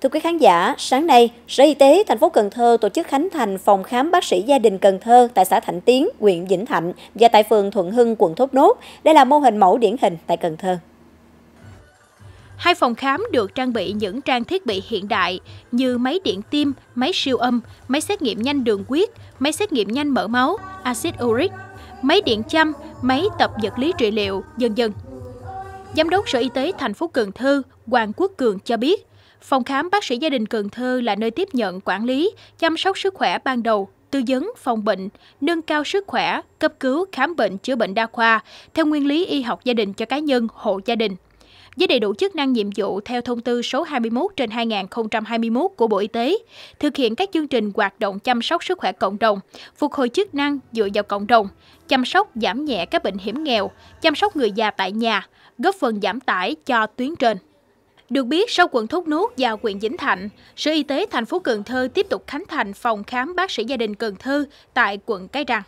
Thưa quý khán giả, sáng nay, Sở Y tế thành phố Cần Thơ tổ chức khánh thành phòng khám bác sĩ gia đình Cần Thơ tại xã Thạnh Tiến, huyện Vĩnh Thạnh và tại phường Thuận Hưng, quận Thốt Nốt. Đây là mô hình mẫu điển hình tại Cần Thơ. Hai phòng khám được trang bị những trang thiết bị hiện đại như máy điện tim, máy siêu âm, máy xét nghiệm nhanh đường huyết, máy xét nghiệm nhanh mỡ máu, axit uric, máy điện châm, máy tập vật lý trị liệu, dân dân. Giám đốc Sở Y tế thành phố Cần Thơ, Hoàng Quốc Cường cho biết, Phòng khám bác sĩ gia đình Cần Thơ là nơi tiếp nhận, quản lý, chăm sóc sức khỏe ban đầu, tư vấn phòng bệnh, nâng cao sức khỏe, cấp cứu, khám bệnh, chữa bệnh đa khoa theo nguyên lý y học gia đình cho cá nhân, hộ gia đình. Với đầy đủ chức năng nhiệm vụ theo thông tư số 21 trên 2021 của Bộ Y tế, thực hiện các chương trình hoạt động chăm sóc sức khỏe cộng đồng, phục hồi chức năng dựa vào cộng đồng, chăm sóc giảm nhẹ các bệnh hiểm nghèo, chăm sóc người già tại nhà, góp phần giảm tải cho tuyến trên. Được biết, sau quận Thốt Nốt và huyện Vĩnh Thạnh, Sở Y tế thành phố Cần Thơ tiếp tục khánh thành phòng khám bác sĩ gia đình Cần Thơ tại quận Cái Răng.